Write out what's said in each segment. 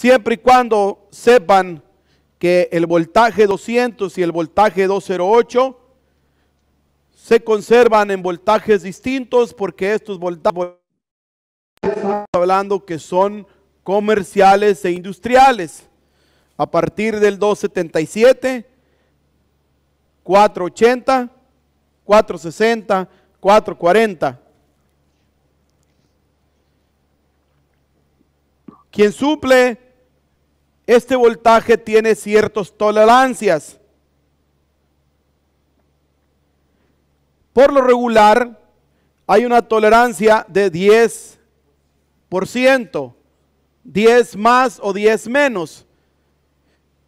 siempre y cuando sepan que el voltaje 200 y el voltaje 208 se conservan en voltajes distintos porque estos voltajes hablando que son comerciales e industriales. A partir del 277, 480, 460, 440. Quien suple este voltaje tiene ciertas tolerancias. Por lo regular, hay una tolerancia de 10%, 10 más o 10 menos.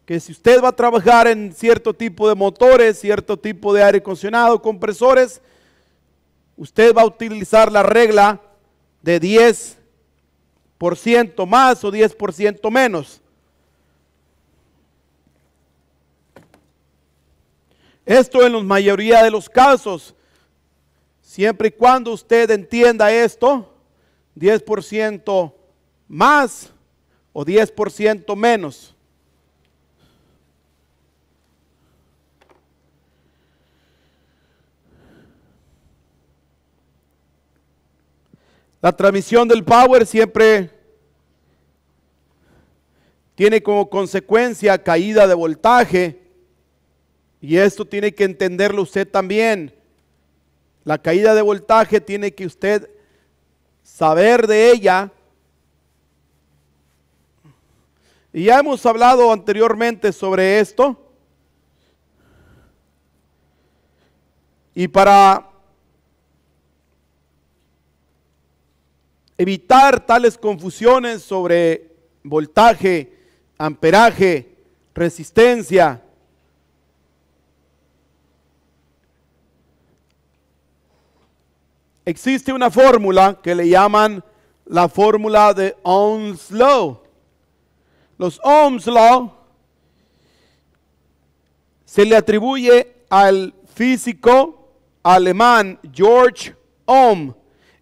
Que si usted va a trabajar en cierto tipo de motores, cierto tipo de aire acondicionado, compresores, usted va a utilizar la regla de 10% más o 10% menos. Esto en la mayoría de los casos, siempre y cuando usted entienda esto, 10% más o 10% menos. La transmisión del power siempre tiene como consecuencia caída de voltaje y esto tiene que entenderlo usted también. La caída de voltaje tiene que usted saber de ella. Y ya hemos hablado anteriormente sobre esto. Y para evitar tales confusiones sobre voltaje, amperaje, resistencia, existe una fórmula que le llaman la fórmula de Ohm's Law. Los Ohm's Law se le atribuye al físico alemán George Ohm.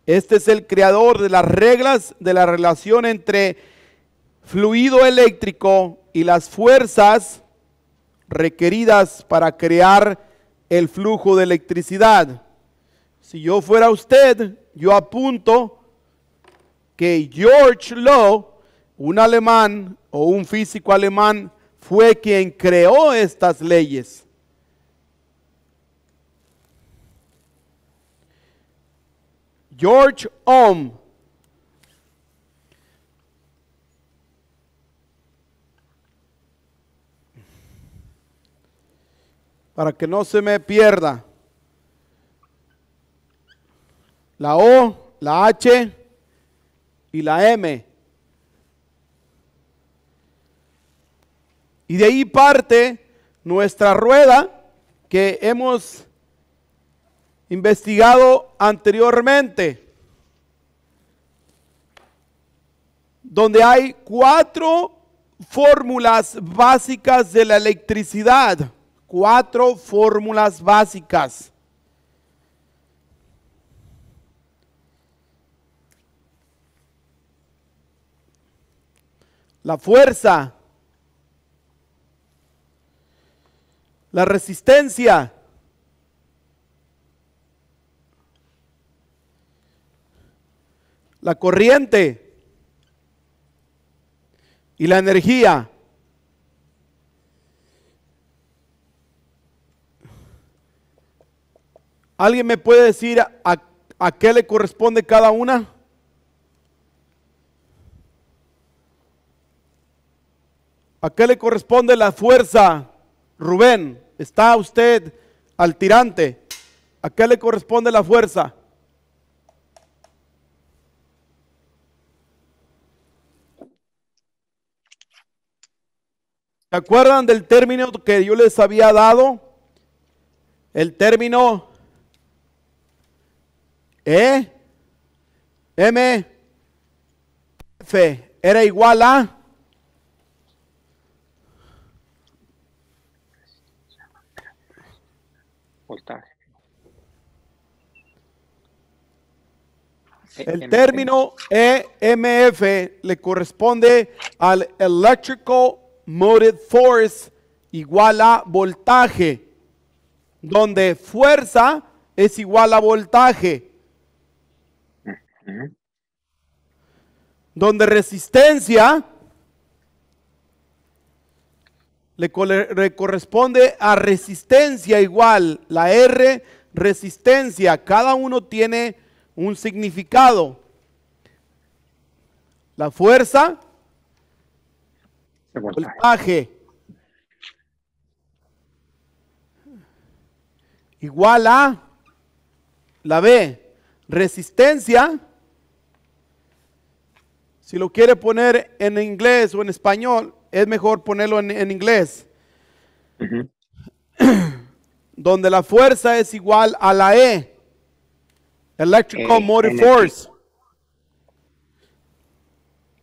Este es el creador de las reglas de la relación entre fluido eléctrico y las fuerzas requeridas para crear el flujo de electricidad. Si yo fuera usted, yo apunto que George Lowe, un alemán o un físico alemán, fue quien creó estas leyes. George Ohm. Para que no se me pierda. la O, la H y la M. Y de ahí parte nuestra rueda que hemos investigado anteriormente, donde hay cuatro fórmulas básicas de la electricidad, cuatro fórmulas básicas. la fuerza, la resistencia. la corriente y la energía. ¿Alguien me puede decir a, qué le corresponde cada una? ¿A qué le corresponde la fuerza, Rubén? ¿Está usted al tirante? ¿A qué le corresponde la fuerza? ¿Se acuerdan del término que yo les había dado? El término E, M, F, era igual a El este término EMF le corresponde al Electrical Motive Force igual a voltaje, donde fuerza es igual a voltaje, donde resistencia le, corresponde a resistencia igual, la R, resistencia, cada uno tiene un significado. La fuerza, el voltaje, igual a la B, resistencia. Si lo quiere poner en inglés o en español, es mejor ponerlo en, inglés. Donde la fuerza es igual a la E. Electrical Motor Motive Force.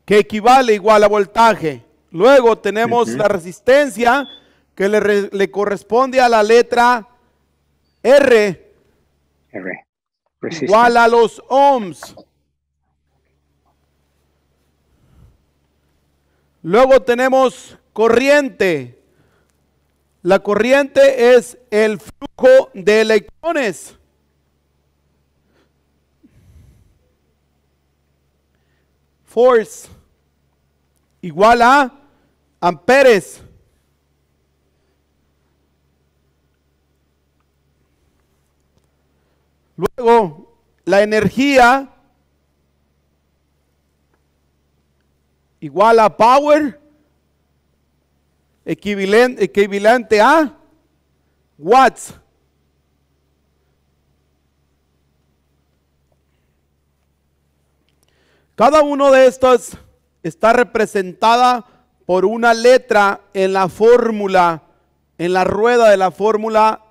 Que equivale igual a voltaje. Luego tenemos la resistencia que le, corresponde a la letra R. R. Igual a los ohms. Luego tenemos corriente. La corriente es el flujo de electrones. Force igual a amperes. Luego, la energía igual a power, equivalente, a watts. Cada uno de estos está representada por una letra en la fórmula, en la rueda de la fórmula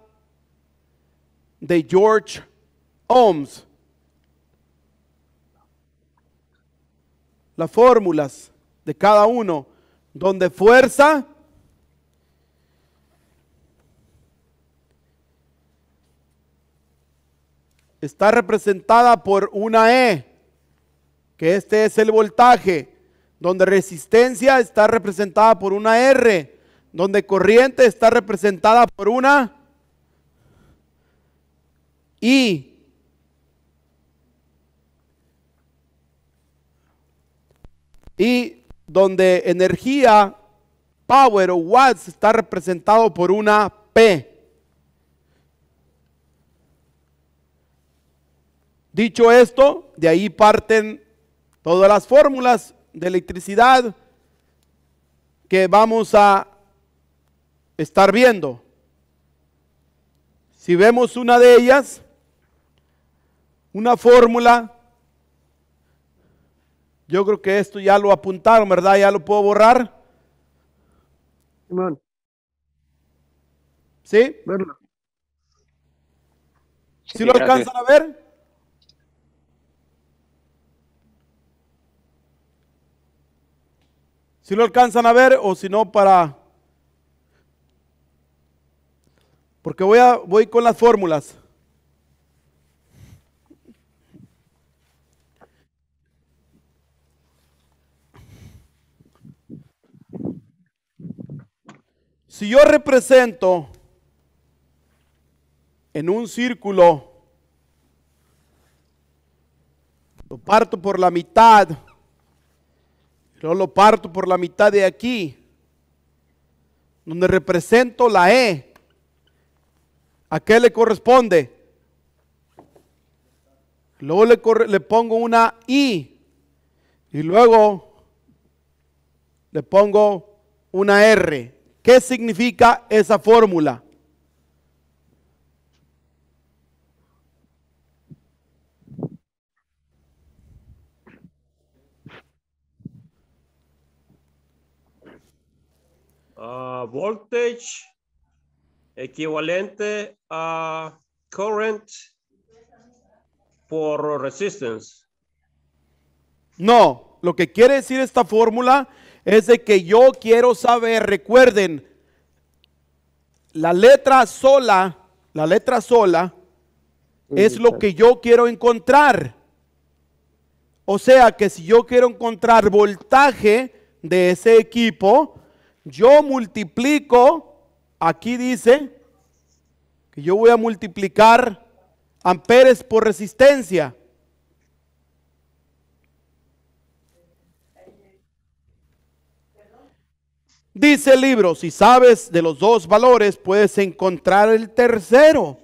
de George Ohms. Las fórmulas de cada uno, donde fuerza está representada por una E, que este es el voltaje, donde resistencia está representada por una R, donde corriente está representada por una I. Y donde energía, power o watts está representado por una P. Dicho esto, de ahí parten todas las fórmulas de electricidad que vamos a estar viendo. Si vemos una de ellas, una fórmula yo creo que esto ya lo apuntaron, ¿verdad? Ya lo puedo borrar. ¿Sí? Verlo. ¿Sí, lo alcanzan a ver? ¿Sí lo alcanzan a ver o si no para... Porque voy, a, voy con las fórmulas. Si yo represento en un círculo, lo parto por la mitad, yo lo parto por la mitad de aquí, donde represento la E, ¿a qué le corresponde? Luego le, le pongo una I y luego le pongo una R. ¿Qué significa esa fórmula? Uh, voltage equivalente a current por resistance. No, lo que quiere decir esta fórmula es de que yo quiero saber, recuerden, la letra sola, la letra sola es lo que yo quiero encontrar. O sea que si yo quiero encontrar voltaje de ese equipo, yo multiplico, aquí dice que yo voy a multiplicar amperes por resistencia. Dice el libro, si sabes de los dos valores, puedes encontrar el tercero.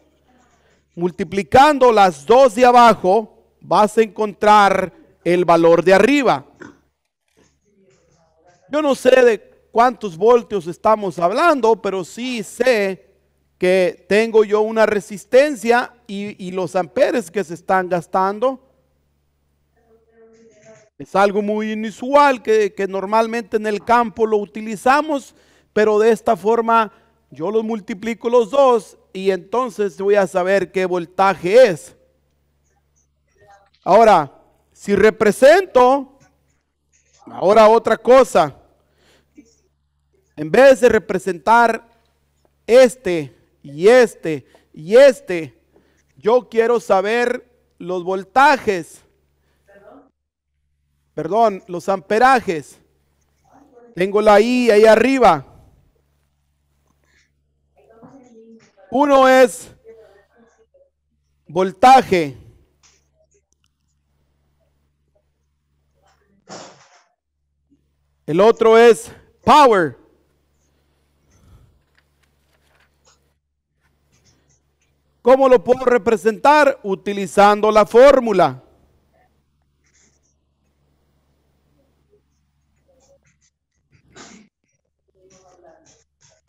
Multiplicando las dos de abajo, vas a encontrar el valor de arriba. Yo no sé de cuántos voltios estamos hablando, pero sí sé que tengo yo una resistencia y, los amperes que se están gastando es algo muy inusual que, normalmente en el campo lo utilizamos, pero de esta forma yo los multiplico los dos y entonces voy a saber qué voltaje es. Ahora, si represento, ahora otra cosa, en vez de representar este y este y este, yo quiero saber los voltajes perdón, los amperajes. Tengo la I ahí arriba. Uno es voltaje. El otro es power. ¿Cómo lo puedo representar? Utilizando la fórmula.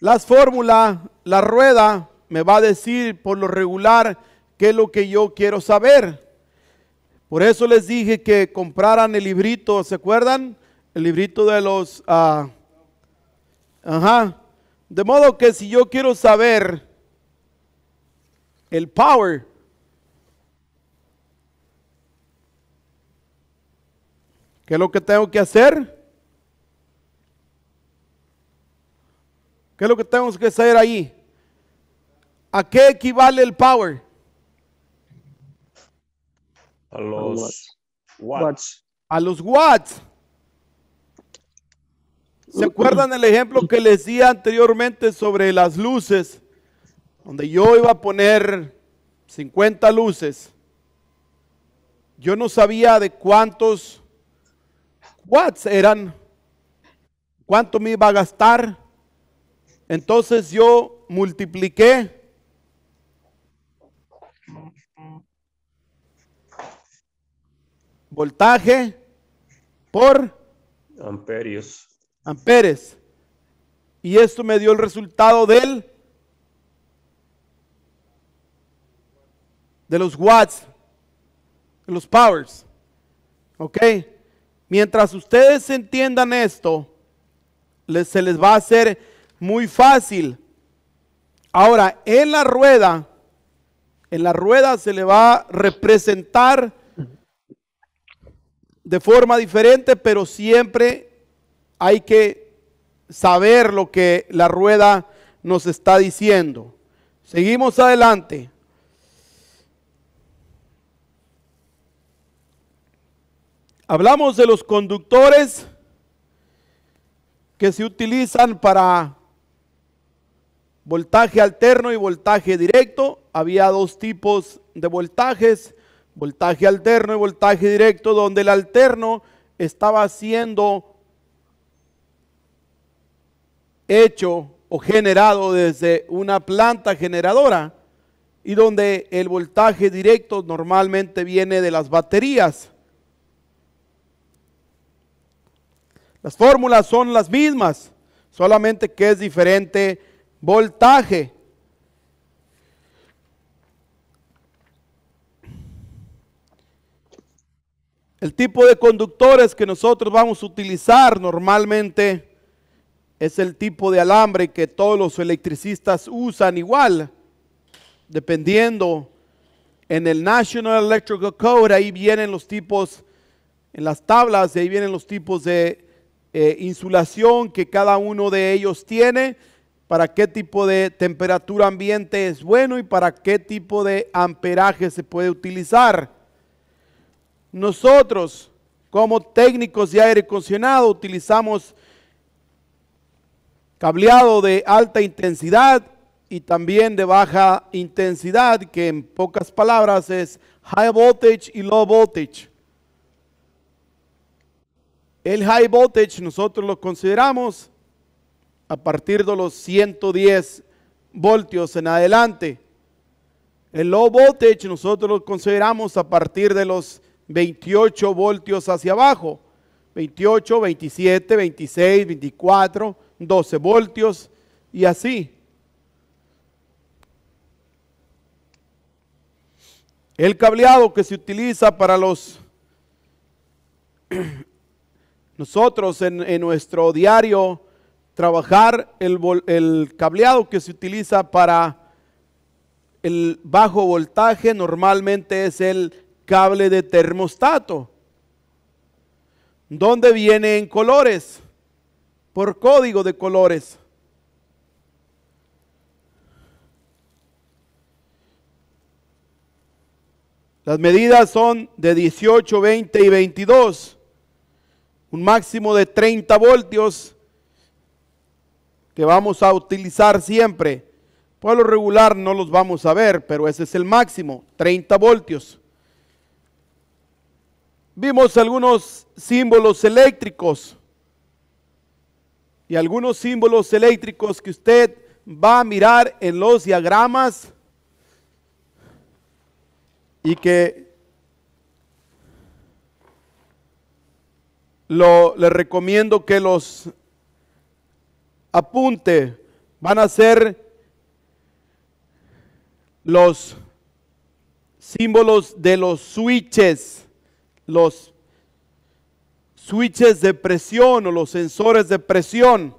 Las fórmulas, la rueda me va a decir por lo regular qué es lo que yo quiero saber. Por eso les dije que compraran el librito, ¿se acuerdan? El librito de los... Ah, ajá. De modo que si yo quiero saber el power, ¿qué es lo que tengo que hacer? ¿Qué es lo que tenemos que hacer ahí? ¿A qué equivale el power? A los watts. A los watts. ¿Se uh-huh. acuerdan el ejemplo que les di anteriormente sobre las luces? Donde yo iba a poner 50 luces. Yo no sabía de cuántos watts eran, cuánto me iba a gastar entonces yo multipliqué voltaje por amperios. Amperes. Y esto me dio el resultado del de los watts, de los powers. ¿Ok? Mientras ustedes entiendan esto, se les va a hacer muy fácil. Ahora, en la rueda, en la rueda se le va a representar de forma diferente, pero siempre hay que saber lo que la rueda nos está diciendo. Seguimos adelante. Hablamos de los conductores que se utilizan para voltaje alterno y voltaje directo. Había dos tipos de voltajes, voltaje alterno y voltaje directo, donde el alterno estaba siendo hecho o generado desde una planta generadora y donde el voltaje directo normalmente viene de las baterías. Las fórmulas son las mismas, solamente que es diferente voltaje. El tipo de conductores que nosotros vamos a utilizar normalmente es el tipo de alambre que todos los electricistas usan igual, dependiendo en el National Electrical Code, ahí vienen los tipos, en las tablas, ahí vienen los tipos de eh, insulación que cada uno de ellos tiene para qué tipo de temperatura ambiente es bueno y para qué tipo de amperaje se puede utilizar. Nosotros, como técnicos de aire acondicionado, utilizamos cableado de alta intensidad y también de baja intensidad, que en pocas palabras es high voltage y low voltage. El high voltage nosotros lo consideramos a partir de los 110 voltios en adelante. El low voltage nosotros lo consideramos a partir de los 28 voltios hacia abajo. 28, 27, 26, 24, 12 voltios y así. El cableado que se utiliza para los nosotros en, en nuestro diario trabajar el, cableado que se utiliza para el bajo voltaje, normalmente es el cable de termostato. ¿Dónde viene en colores? Por código de colores. Las medidas son de 18, 20 y 22. Un máximo de 30 voltios que vamos a utilizar siempre. Por lo regular no los vamos a ver, pero ese es el máximo, 30 voltios. Vimos algunos símbolos eléctricos y algunos símbolos eléctricos que usted va a mirar en los diagramas y que le recomiendo que los apunte, van a ser los símbolos de los switches, los switches de presión o los sensores de presión.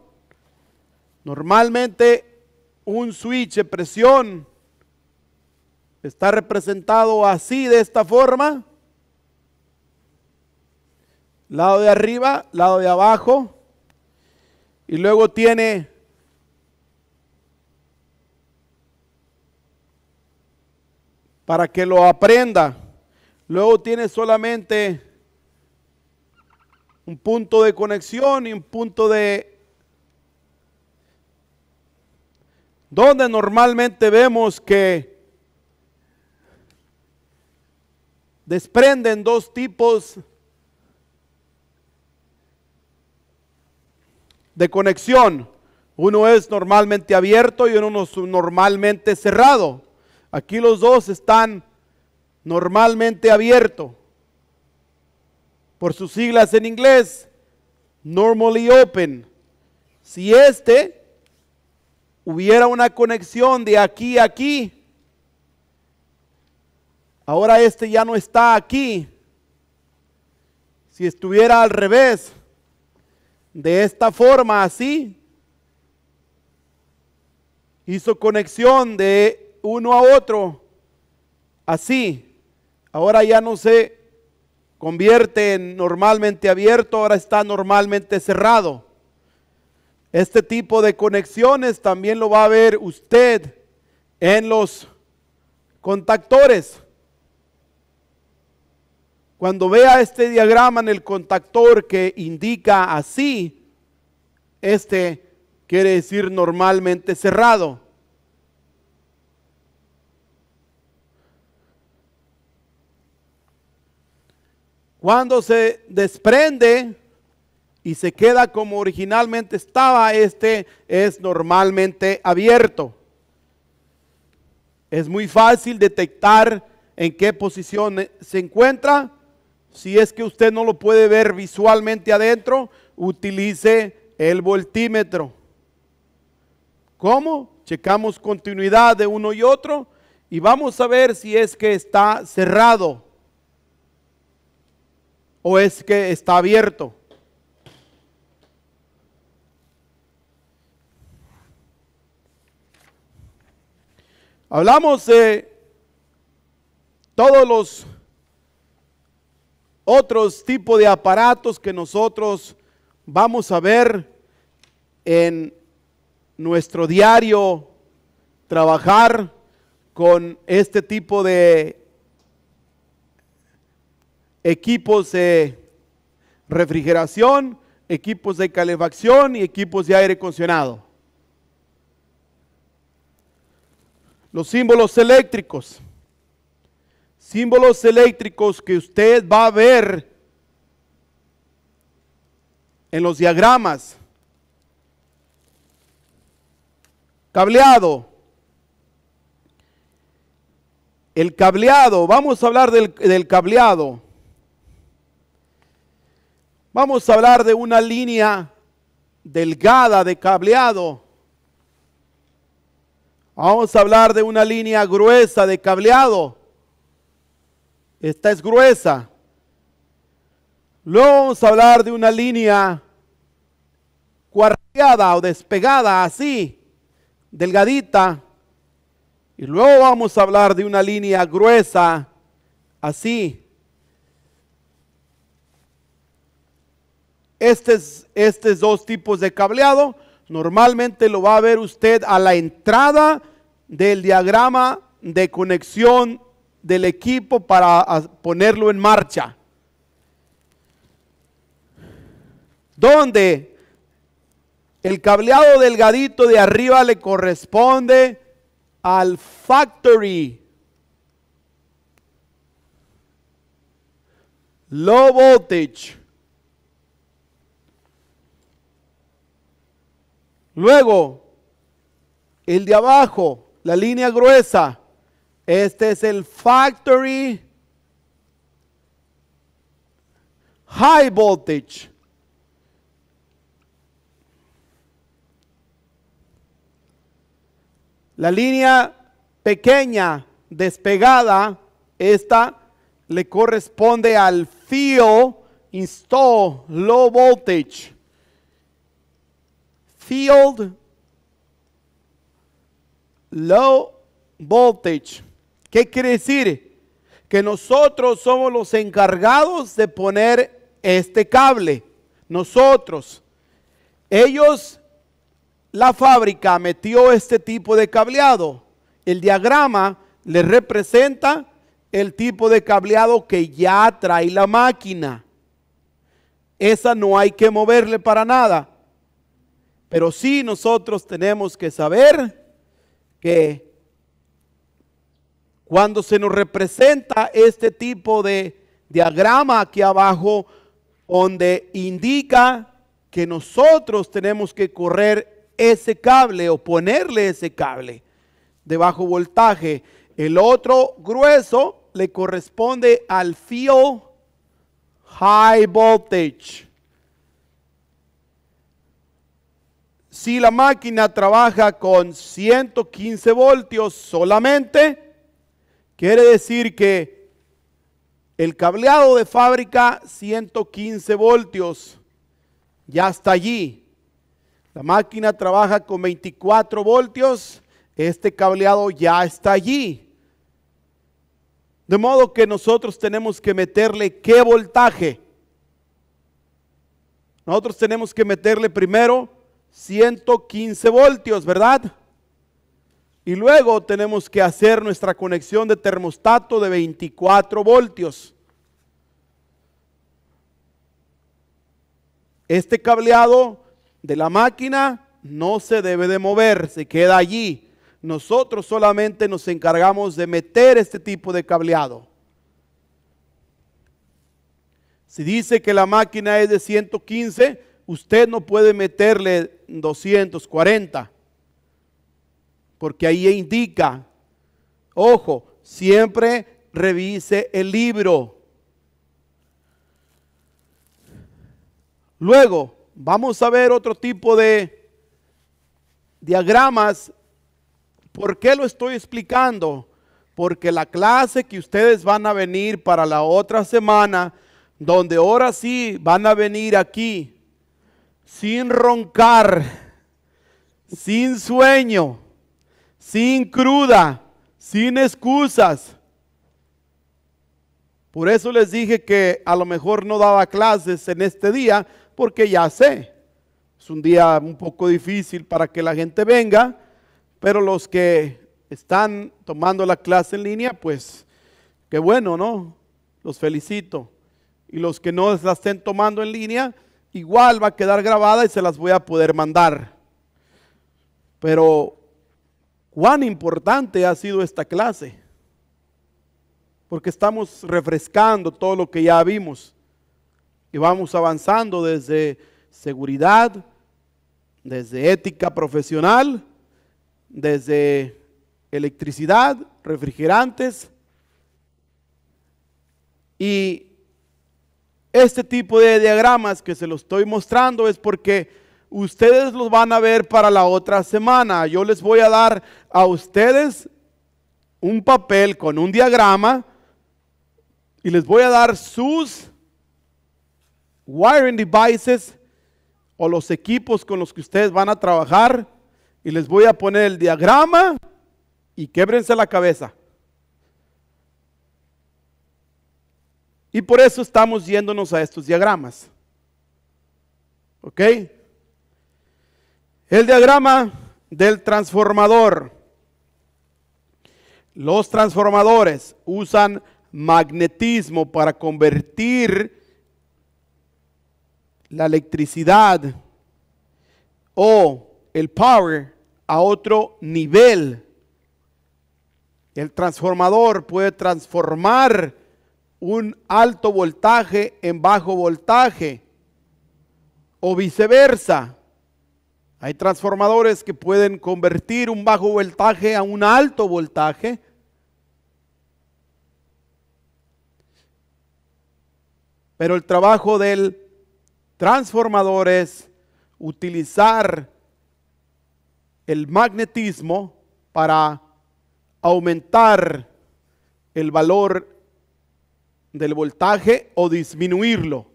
Normalmente un switch de presión está representado así de esta forma. Lado de arriba, lado de abajo. Y luego tiene para que lo aprenda. Luego tiene solamente un punto de conexión y un punto de... Donde normalmente vemos que desprenden dos tipos de de conexión. Uno es normalmente abierto y uno es normalmente cerrado. Aquí los dos están normalmente abierto. Por sus siglas en inglés, normally open. Si este hubiera una conexión de aquí a aquí, ahora este ya no está aquí. Si estuviera al revés, de esta forma, así, hizo conexión de uno a otro, así. Ahora ya no se convierte en normalmente abierto, ahora está normalmente cerrado. Este tipo de conexiones también lo va a ver usted en los contactores. Cuando vea este diagrama en el contactor que indica así, este quiere decir normalmente cerrado. Cuando se desprende y se queda como originalmente estaba, este es normalmente abierto. Es muy fácil detectar en qué posición se encuentra si es que usted no lo puede ver visualmente adentro, utilice el voltímetro. ¿Cómo? Checamos continuidad de uno y otro y vamos a ver si es que está cerrado o es que está abierto. Hablamos de todos los otros tipos de aparatos que nosotros vamos a ver en nuestro diario trabajar con este tipo de equipos de refrigeración, equipos de calefacción y equipos de aire acondicionado. Los símbolos eléctricos símbolos eléctricos que usted va a ver en los diagramas. Cableado. El cableado, vamos a hablar del, cableado. Vamos a hablar de una línea delgada de cableado. Vamos a hablar de una línea gruesa de cableado. Esta es gruesa. Luego vamos a hablar de una línea cuarteada o despegada así, delgadita. Y luego vamos a hablar de una línea gruesa así. Estos, estos dos tipos de cableado normalmente lo va a ver usted a la entrada del diagrama de conexión del equipo para ah, ponerlo en marcha. Donde el cableado delgadito de arriba le corresponde al factory. Low voltage. Luego, el de abajo, la línea gruesa, este es el Factory High Voltage. La línea pequeña despegada, esta le corresponde al Field Install Low Voltage. Field Low Voltage. ¿Qué quiere decir? Que nosotros somos los encargados de poner este cable. Nosotros. Ellos, la fábrica metió este tipo de cableado. El diagrama le representa el tipo de cableado que ya trae la máquina. Esa no hay que moverle para nada. Pero sí nosotros tenemos que saber que cuando se nos representa este tipo de diagrama aquí abajo, donde indica que nosotros tenemos que correr ese cable o ponerle ese cable de bajo voltaje. El otro grueso le corresponde al fio high voltage. Si la máquina trabaja con 115 voltios solamente, Quiere decir que el cableado de fábrica 115 voltios ya está allí. La máquina trabaja con 24 voltios. Este cableado ya está allí. De modo que nosotros tenemos que meterle qué voltaje. Nosotros tenemos que meterle primero 115 voltios, ¿verdad? Y luego tenemos que hacer nuestra conexión de termostato de 24 voltios. Este cableado de la máquina no se debe de mover, se queda allí. Nosotros solamente nos encargamos de meter este tipo de cableado. Si dice que la máquina es de 115, usted no puede meterle 240 porque ahí indica, ojo, siempre revise el libro. Luego, vamos a ver otro tipo de diagramas. ¿Por qué lo estoy explicando? Porque la clase que ustedes van a venir para la otra semana, donde ahora sí van a venir aquí sin roncar, sin sueño, sin cruda, sin excusas. Por eso les dije que a lo mejor no daba clases en este día, porque ya sé, es un día un poco difícil para que la gente venga, pero los que están tomando la clase en línea, pues qué bueno, ¿no? Los felicito. Y los que no la estén tomando en línea, igual va a quedar grabada y se las voy a poder mandar. Pero cuán importante ha sido esta clase, porque estamos refrescando todo lo que ya vimos y vamos avanzando desde seguridad, desde ética profesional, desde electricidad, refrigerantes y este tipo de diagramas que se los estoy mostrando es porque ustedes los van a ver para la otra semana. Yo les voy a dar a ustedes un papel con un diagrama y les voy a dar sus wiring devices o los equipos con los que ustedes van a trabajar y les voy a poner el diagrama y québrense la cabeza. Y por eso estamos yéndonos a estos diagramas. ¿Ok? El diagrama del transformador. Los transformadores usan magnetismo para convertir la electricidad o el power a otro nivel. El transformador puede transformar un alto voltaje en bajo voltaje o viceversa. Hay transformadores que pueden convertir un bajo voltaje a un alto voltaje. Pero el trabajo del transformador es utilizar el magnetismo para aumentar el valor del voltaje o disminuirlo.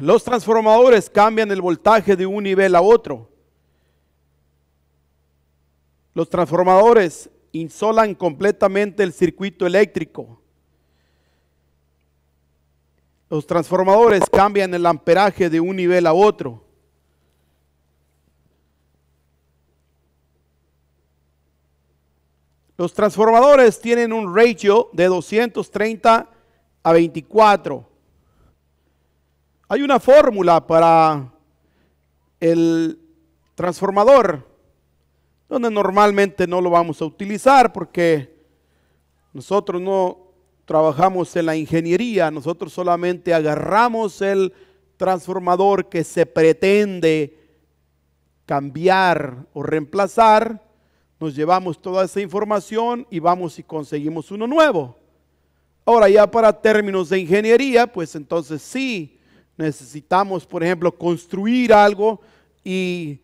Los transformadores cambian el voltaje de un nivel a otro. Los transformadores insolan completamente el circuito eléctrico. Los transformadores cambian el amperaje de un nivel a otro. Los transformadores tienen un ratio de 230 a 24. Hay una fórmula para el transformador, donde normalmente no lo vamos a utilizar porque nosotros no trabajamos en la ingeniería, nosotros solamente agarramos el transformador que se pretende cambiar o reemplazar, nos llevamos toda esa información y vamos y conseguimos uno nuevo. Ahora ya para términos de ingeniería, pues entonces sí, necesitamos, por ejemplo, construir algo y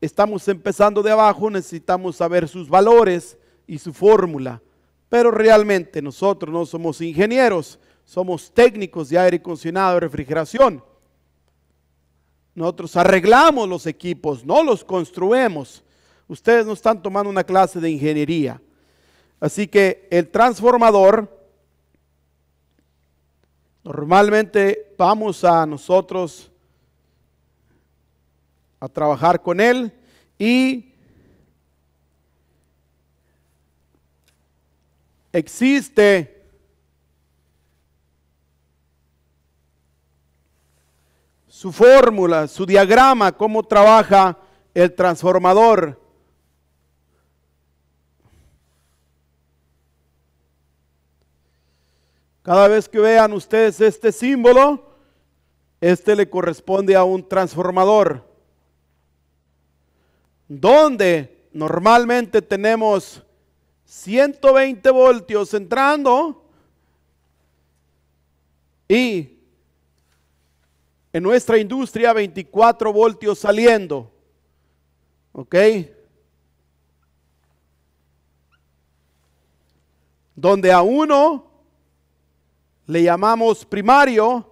estamos empezando de abajo, necesitamos saber sus valores y su fórmula. Pero realmente nosotros no somos ingenieros, somos técnicos de aire acondicionado y refrigeración. Nosotros arreglamos los equipos, no los construimos. Ustedes no están tomando una clase de ingeniería. Así que el transformador Normalmente vamos a nosotros a trabajar con Él y existe su fórmula, su diagrama, cómo trabaja el transformador. Cada vez que vean ustedes este símbolo, este le corresponde a un transformador. Donde normalmente tenemos 120 voltios entrando y en nuestra industria 24 voltios saliendo. ¿Ok? Donde a uno le llamamos primario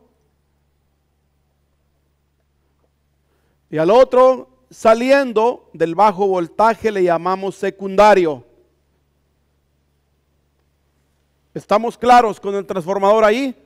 y al otro saliendo del bajo voltaje le llamamos secundario. ¿Estamos claros con el transformador ahí?